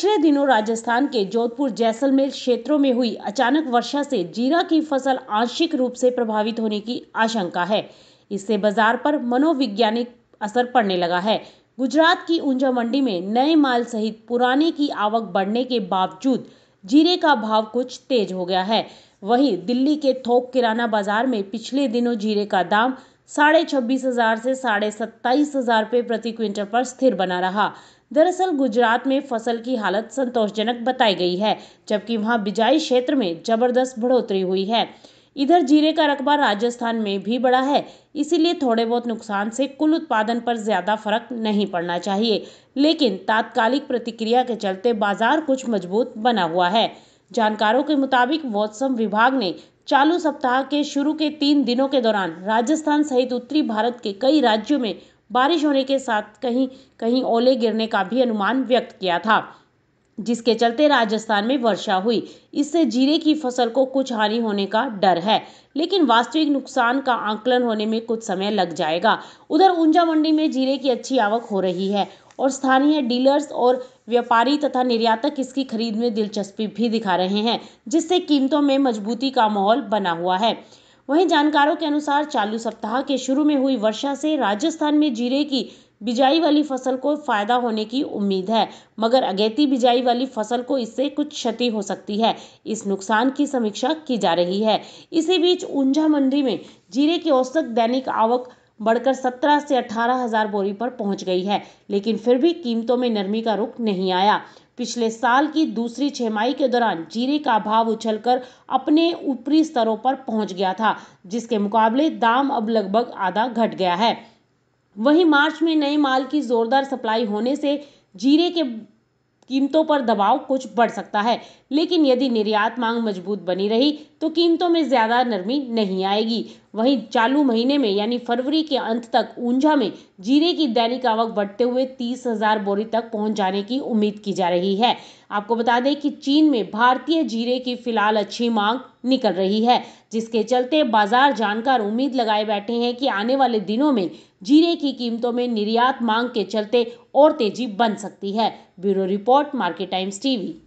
पिछले दिनों राजस्थान के जोधपुर जैसलमेर क्षेत्रों में हुई अचानक वर्षा से जीरा की फसल आंशिक रूप से प्रभावित होने की आशंका है इससे बाजार पर मनोवैज्ञानिक असर पड़ने लगा है गुजरात की ऊंजा मंडी में नए माल सहित पुराने की आवक बढ़ने के बावजूद जीरे का भाव कुछ तेज हो गया है वहीं दिल्ली के थोक किराना बाजार में पिछले दिनों जीरे का दाम साढ़े छब्बीस हज़ार से साढ़े सत्ताईस हज़ार रुपये प्रति क्विंटल पर स्थिर बना रहा दरअसल गुजरात में फसल की हालत संतोषजनक बताई गई है जबकि वहाँ बिजाई क्षेत्र में जबरदस्त बढ़ोतरी हुई है इधर जीरे का रकबा राजस्थान में भी बड़ा है इसीलिए थोड़े बहुत नुकसान से कुल उत्पादन पर ज़्यादा फर्क नहीं पड़ना चाहिए लेकिन तात्कालिक प्रतिक्रिया के चलते बाजार कुछ मजबूत बना हुआ है जानकारों के मुताबिक मौसम विभाग ने चालू सप्ताह के शुरू के तीन दिनों के दौरान राजस्थान सहित उत्तरी भारत के कई राज्यों में बारिश होने के साथ कहीं कहीं ओले गिरने का भी अनुमान व्यक्त किया था जिसके चलते राजस्थान में वर्षा हुई इससे जीरे की फसल को कुछ हानि होने का डर है लेकिन वास्तविक नुकसान का आंकलन होने में कुछ समय लग जाएगा उधर ऊंजा मंडी में जीरे की अच्छी आवक हो रही है और स्थानीय डीलर्स और व्यापारी तथा निर्यातक इसकी खरीद में दिलचस्पी भी दिखा रहे हैं जिससे कीमतों में मजबूती का माहौल बना हुआ है वहीं जानकारों के अनुसार चालू सप्ताह के शुरू में हुई वर्षा से राजस्थान में जीरे की बिजाई वाली फसल को फायदा होने की उम्मीद है मगर अगेती बिजाई वाली फसल को इससे कुछ क्षति हो सकती है इस नुकसान की समीक्षा की जा रही है इसी बीच ऊंझा मंडी में जीरे की औसत दैनिक आवक बढ़कर सत्रह से अठारह हज़ार बोरी पर पहुंच गई है लेकिन फिर भी कीमतों में नरमी का रुख नहीं आया पिछले साल की दूसरी छमाही के दौरान जीरे का भाव उछलकर अपने ऊपरी स्तरों पर पहुंच गया था जिसके मुकाबले दाम अब लगभग आधा घट गया है वहीं मार्च में नए माल की जोरदार सप्लाई होने से जीरे के कीमतों पर दबाव कुछ बढ़ सकता है लेकिन यदि निर्यात मांग मजबूत बनी रही तो कीमतों में ज़्यादा नरमी नहीं आएगी वहीं चालू महीने में यानी फरवरी के अंत तक ऊंझा में जीरे की दैनिक आवक बढ़ते हुए तीस हजार बोरी तक पहुंच जाने की उम्मीद की जा रही है आपको बता दें कि चीन में भारतीय जीरे की फिलहाल अच्छी मांग निकल रही है जिसके चलते बाजार जानकार उम्मीद लगाए बैठे हैं कि आने वाले दिनों में जीरे की कीमतों में निर्यात मांग के चलते और तेजी बन सकती है bureau report Market Times TV